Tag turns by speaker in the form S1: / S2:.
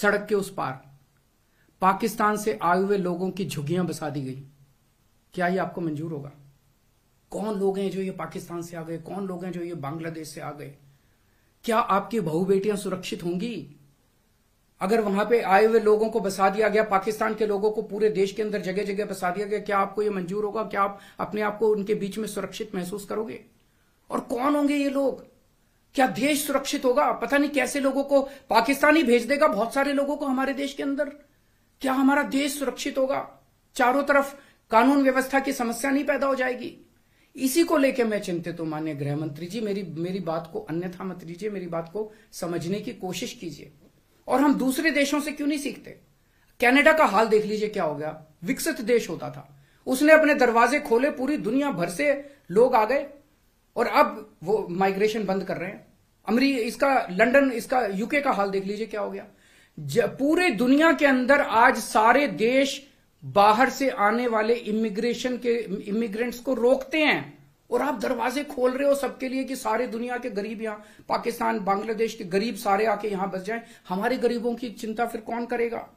S1: सड़क के उस पार पाकिस्तान से आए हुए लोगों की झुग्गियां बसा दी गई क्या ये आपको मंजूर होगा कौन लोग हैं जो ये पाकिस्तान से आ गए कौन लोग हैं जो ये बांग्लादेश से आ गए क्या आपकी बहु बेटियां सुरक्षित होंगी अगर वहां पे आए हुए लोगों को बसा दिया गया पाकिस्तान के लोगों को पूरे देश के अंदर जगह जगह बसा दिया गया क्या आपको ये मंजूर होगा क्या आप अपने आप को उनके बीच में सुरक्षित महसूस करोगे और कौन होंगे ये लोग क्या देश सुरक्षित होगा पता नहीं कैसे लोगों को पाकिस्तान ही भेज देगा बहुत सारे लोगों को हमारे देश के अंदर क्या हमारा देश सुरक्षित होगा चारों तरफ कानून व्यवस्था की समस्या नहीं पैदा हो जाएगी इसी को लेकर मैं चिंतित हूं मान्य गृह मंत्री जी मेरी मेरी बात को अन्यथा मत लीजिए मेरी बात को समझने की कोशिश कीजिए और हम दूसरे देशों से क्यों नहीं सीखते कनाडा का हाल देख लीजिए क्या हो गया विकसित देश होता था उसने अपने दरवाजे खोले पूरी दुनिया भर से लोग आ गए और अब वो माइग्रेशन बंद कर रहे हैं अमरी इसका लंदन इसका यूके का हाल देख लीजिए क्या हो गया पूरे दुनिया के अंदर आज सारे देश बाहर से आने वाले इमिग्रेशन के इमिग्रेंट्स को रोकते हैं और आप दरवाजे खोल रहे हो सबके लिए कि सारे दुनिया के गरीब यहां पाकिस्तान बांग्लादेश के गरीब सारे आके यहां बस जाएं हमारे गरीबों की चिंता फिर कौन करेगा